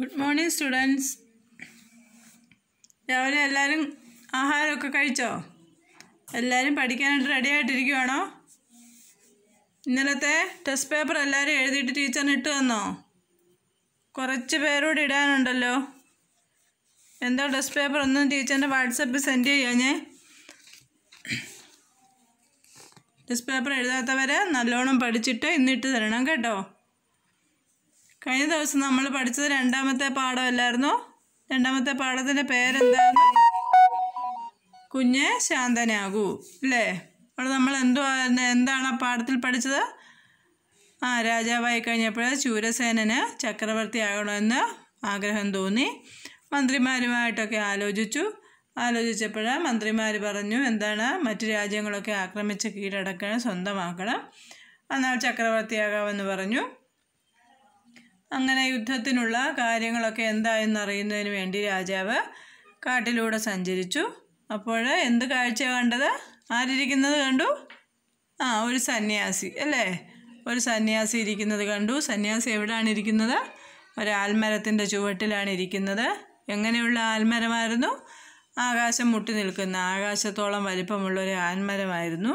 good morning students രാവിലെ എല്ലാവരും ആഹാരമൊക്കെ കഴിച്ചോ എല്ലാവരും പഠിക്കാനായിട്ട് റെഡി ആയിട്ടിരിക്കുവാണോ ഇന്നലത്തെ ടെസ്റ്റ് പേപ്പർ എല്ലാവരും എഴുതിയിട്ട് ടീച്ചറിന് ഇട്ട് തന്നോ കുറച്ച് പേരോട് ഇടാനുണ്ടല്ലോ എന്താ ടെസ്റ്റ് പേപ്പർ ഒന്നും ടീച്ചറിൻ്റെ വാട്സപ്പിൽ സെൻഡ് ചെയ്യാം ഞാൻ ടെസ്റ്റ് പേപ്പർ എഴുതാത്തവരെ നല്ലോണം പഠിച്ചിട്ട് ഇന്നിട്ട് തരണം കേട്ടോ കഴിഞ്ഞ ദിവസം നമ്മൾ പഠിച്ചത് രണ്ടാമത്തെ പാഠമല്ലായിരുന്നോ രണ്ടാമത്തെ പാഠത്തിൻ്റെ പേരെന്താണ് കുഞ്ഞ് ശാന്തനാകൂ അല്ലേ അവിടെ നമ്മൾ എന്തുവാ എന്താണ് ആ പാഠത്തിൽ പഠിച്ചത് ആ രാജാവായി കഴിഞ്ഞപ്പോൾ ചൂരസേനന് ചക്രവർത്തി ആകണമെന്ന് ആഗ്രഹം തോന്നി മന്ത്രിമാരുമായിട്ടൊക്കെ ആലോചിച്ചു ആലോചിച്ചപ്പോൾ മന്ത്രിമാർ പറഞ്ഞു എന്താണ് മറ്റു രാജ്യങ്ങളൊക്കെ ആക്രമിച്ച് കീഴടക്കണം സ്വന്തമാക്കണം എന്നാൽ ചക്രവർത്തിയാകാമെന്ന് പറഞ്ഞു അങ്ങനെ യുദ്ധത്തിനുള്ള കാര്യങ്ങളൊക്കെ എന്തായെന്ന് അറിയുന്നതിന് വേണ്ടി രാജാവ് കാട്ടിലൂടെ സഞ്ചരിച്ചു അപ്പോൾ എന്ത് കാഴ്ച കണ്ടത് ആരിരിക്കുന്നത് കണ്ടു ആ ഒരു സന്യാസി അല്ലേ ഒരു സന്യാസി ഇരിക്കുന്നത് കണ്ടു സന്യാസി എവിടെയാണ് ഇരിക്കുന്നത് ഒരാൽമരത്തിൻ്റെ ചുവട്ടിലാണ് ഇരിക്കുന്നത് എങ്ങനെയുള്ള ആൽമരമായിരുന്നു ആകാശം മുട്ടി നിൽക്കുന്ന ആകാശത്തോളം വലിപ്പമുള്ള ഒരു ആൽമരമായിരുന്നു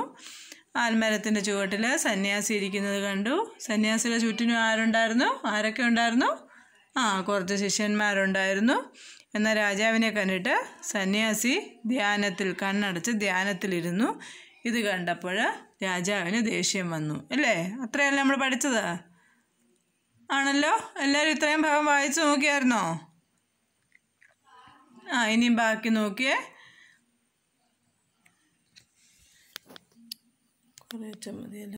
ആൽമരത്തിൻ്റെ ചുവട്ടിൽ സന്യാസി ഇരിക്കുന്നത് കണ്ടു സന്യാസിയുടെ ചുറ്റിനും ആരുണ്ടായിരുന്നു ആരൊക്കെ ഉണ്ടായിരുന്നു ആ കുറച്ച് ശിഷ്യന്മാരുണ്ടായിരുന്നു എന്നാൽ രാജാവിനെ കണ്ടിട്ട് സന്യാസി ധ്യാനത്തിൽ കണ്ണടച്ച് ധ്യാനത്തിലിരുന്നു ഇത് കണ്ടപ്പോൾ രാജാവിന് ദേഷ്യം വന്നു അല്ലേ അത്രയല്ല നമ്മൾ പഠിച്ചത് ആണല്ലോ എല്ലാവരും ഇത്രയും ഭാഗം വായിച്ചു നോക്കിയായിരുന്നോ ആ ഇനിയും ബാക്കി നോക്കിയേ 后来怎么的了？